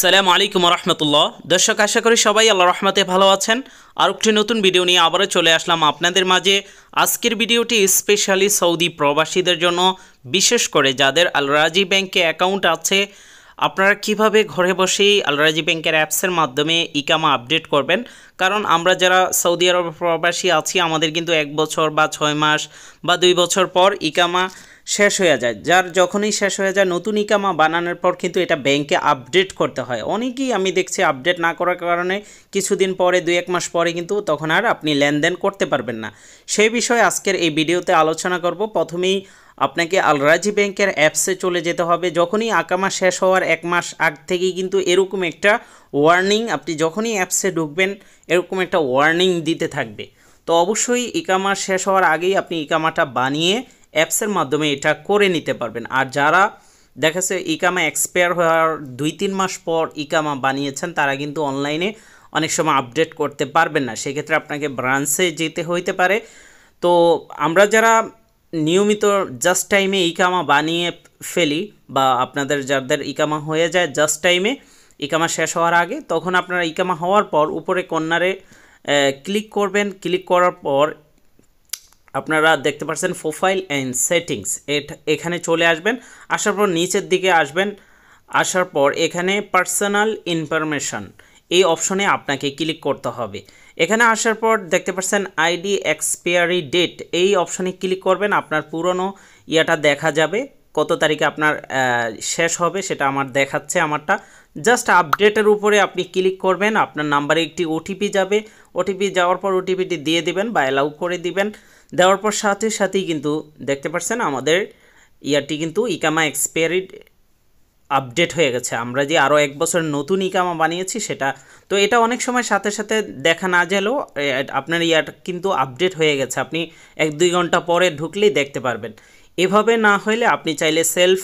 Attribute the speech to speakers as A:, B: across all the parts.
A: সালামু আলাইকুম রহমতুল্লাহ দর্শক আশা করি সবাই আল্লাহ রহমতে ভালো আছেন আর একটি নতুন ভিডিও নিয়ে আবারও চলে আসলাম আপনাদের মাঝে আজকের ভিডিওটি স্পেশালি সৌদি প্রবাসীদের জন্য বিশেষ করে যাদের আলরাজি ব্যাংকে অ্যাকাউন্ট আছে আপনারা কিভাবে ঘরে বসেই আলরাজি ব্যাংকের অ্যাপসের মাধ্যমে ইকামা আপডেট করবেন কারণ আমরা যারা সৌদি আরব প্রবাসী আছি আমাদের কিন্তু এক বছর বা ছয় মাস বা দুই বছর পর ইকামা শেষ হয়ে যায় যার যখনই শেষ হয়ে যায় নতুন ইকামা বানানোর পর কিন্তু এটা ব্যাংকে আপডেট করতে হয় অনেকেই আমি দেখছি আপডেট না করার কারণে কিছুদিন পরে দুই এক মাস পরে কিন্তু তখন আর আপনি লেনদেন করতে পারবেন না সেই বিষয়ে আজকের এই ভিডিওতে আলোচনা করব প্রথমেই আপনাকে আলরাজি ব্যাংকের অ্যাপসে চলে যেতে হবে যখনই আকামা শেষ হওয়ার এক মাস আগ থেকেই কিন্তু এরকম একটা ওয়ার্নিং আপনি যখনই অ্যাপসে ঢুকবেন এরকম একটা ওয়ার্নিং দিতে থাকবে তো অবশ্যই ইকামা শেষ হওয়ার আগেই আপনি ইকামাটা বানিয়ে অ্যাপসের মাধ্যমে এটা করে নিতে পারবেন আর যারা দেখাচ্ছে ইকামা এক্সপায়ার হওয়ার দুই তিন মাস পর ইকামা বানিয়েছেন তারা কিন্তু অনলাইনে অনেক সময় আপডেট করতে পারবেন না সেক্ষেত্রে আপনাকে ব্রাঞ্চে যেতে হইতে পারে তো আমরা যারা নিয়মিত জাস্ট টাইমে ইকামা বানিয়ে ফেলি বা আপনাদের যাদের ইকামা হয়ে যায় জাস্ট টাইমে ইকামা শেষ হওয়ার আগে তখন আপনারা ইকামা হওয়ার পর উপরে কন্যারে ক্লিক করবেন ক্লিক করার পর আপনারা দেখতে পাচ্ছেন প্রোফাইল অ্যান্ড সেটিংস এখানে চলে আসবেন আসার পর নিচের দিকে আসবেন আসার পর এখানে পার্সোনাল ইনফরমেশান এই অপশনে আপনাকে ক্লিক করতে হবে এখানে আসার পর দেখতে পাচ্ছেন আইডি এক্সপায়ারি ডেট এই অপশনে ক্লিক করবেন আপনার পুরনো ইয়াটা দেখা যাবে কত তারিখে আপনার শেষ হবে সেটা আমার দেখাচ্ছে আমারটা জাস্ট আপডেটের উপরে আপনি ক্লিক করবেন আপনার নাম্বারে একটি ওটিপি যাবে ওটিপি যাওয়ার পর ওটিপিটি দিয়ে দিবেন বা অ্যালাউ করে দিবেন দেওয়ার পর সাথে সাথেই কিন্তু দেখতে পাচ্ছেন আমাদের ইয়ারটি কিন্তু ইকামা এক্সপায়ারিড আপডেট হয়ে গেছে আমরা যে আরও এক বছর নতুন ইকামা বানিয়েছি সেটা তো এটা অনেক সময় সাথে সাথে দেখা না গেলেও আপনার ইয়ার কিন্তু আপডেট হয়ে গেছে আপনি এক দুই ঘন্টা পরে ঢুকলেই দেখতে পারবেন এভাবে না হলে আপনি চাইলে সেলফ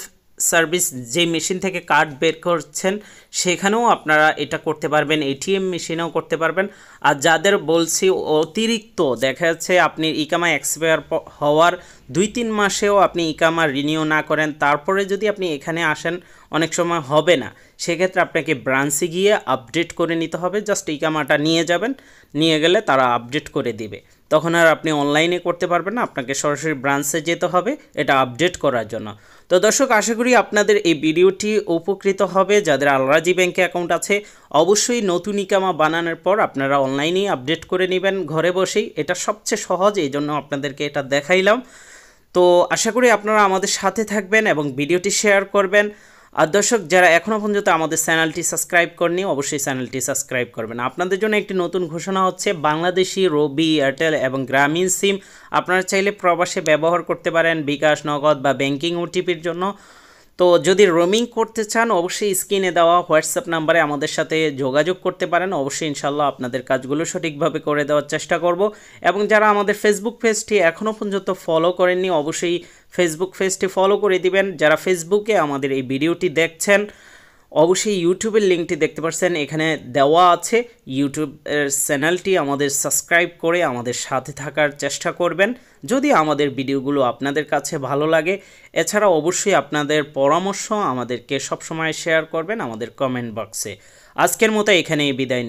A: সার্ভিস যে মেশিন থেকে কার্ড বের করছেন সেখানেও আপনারা এটা করতে পারবেন এটিএম মেশিনেও করতে পারবেন আর যাদের বলছি অতিরিক্ত দেখা যাচ্ছে আপনি ইকামা এক্সপায়ার হওয়ার দুই তিন মাসেও আপনি ইকামা রিনিউ না করেন তারপরে যদি আপনি এখানে আসেন অনেক সময় হবে না সেক্ষেত্রে আপনাকে ব্রাঞ্চে গিয়ে আপডেট করে নিতে হবে জাস্ট ইকামাটা নিয়ে যাবেন নিয়ে গেলে তারা আপডেট করে দিবে তখন আর আপনি অনলাইনে করতে পারবেন না আপনাকে সরাসরি ব্রাঞ্চে যেতে হবে এটা আপডেট করার জন্য তো দর্শক আশা করি আপনাদের এই ভিডিওটি উপকৃত হবে যাদের আলরাজি ব্যাংকে অ্যাকাউন্ট আছে অবশ্যই নতুন ইকামা বানানোর পর আপনারা অনলাইনেই আপডেট করে নেবেন ঘরে বসেই এটা সবচেয়ে সহজ এই জন্য আপনাদেরকে এটা দেখাইলাম তো আশা করি আপনারা আমাদের সাথে থাকবেন এবং ভিডিওটি শেয়ার করবেন আর দর্শক যারা এখনও পর্যন্ত আমাদের চ্যানেলটি সাবস্ক্রাইব করেনি অবশ্যই চ্যানেলটি সাবস্ক্রাইব করবেন আপনাদের জন্য একটি নতুন ঘোষণা হচ্ছে বাংলাদেশি রবি এয়ারটেল এবং গ্রামীণ সিম আপনারা চাইলে প্রবাসে ব্যবহার করতে পারেন বিকাশ নগদ বা ব্যাংকিং ওটিপির জন্য তো যদি রোমিং করতে চান অবশ্যই স্ক্রিনে দেওয়া হোয়াটসঅ্যাপ নাম্বারে আমাদের সাথে যোগাযোগ করতে পারেন অবশ্যই ইনশাল্লাহ আপনাদের কাজগুলো সঠিকভাবে করে দেওয়ার চেষ্টা করব এবং যারা আমাদের ফেসবুক পেজটি এখনও পর্যন্ত ফলো করেননি অবশ্যই ফেসবুক পেজটি ফলো করে দিবেন যারা ফেসবুকে আমাদের এই ভিডিওটি দেখছেন অবশ্যই ইউটিউবের লিঙ্কটি দেখতে পাচ্ছেন এখানে দেওয়া আছে ইউটিউব চ্যানেলটি আমাদের সাবস্ক্রাইব করে আমাদের সাথে থাকার চেষ্টা করবেন যদি আমাদের ভিডিওগুলো আপনাদের কাছে ভালো লাগে এছাড়া অবশ্যই আপনাদের পরামর্শ আমাদেরকে সবসময় শেয়ার করবেন আমাদের কমেন্ট বক্সে আজকের মতো এখানেই বিদায় নিই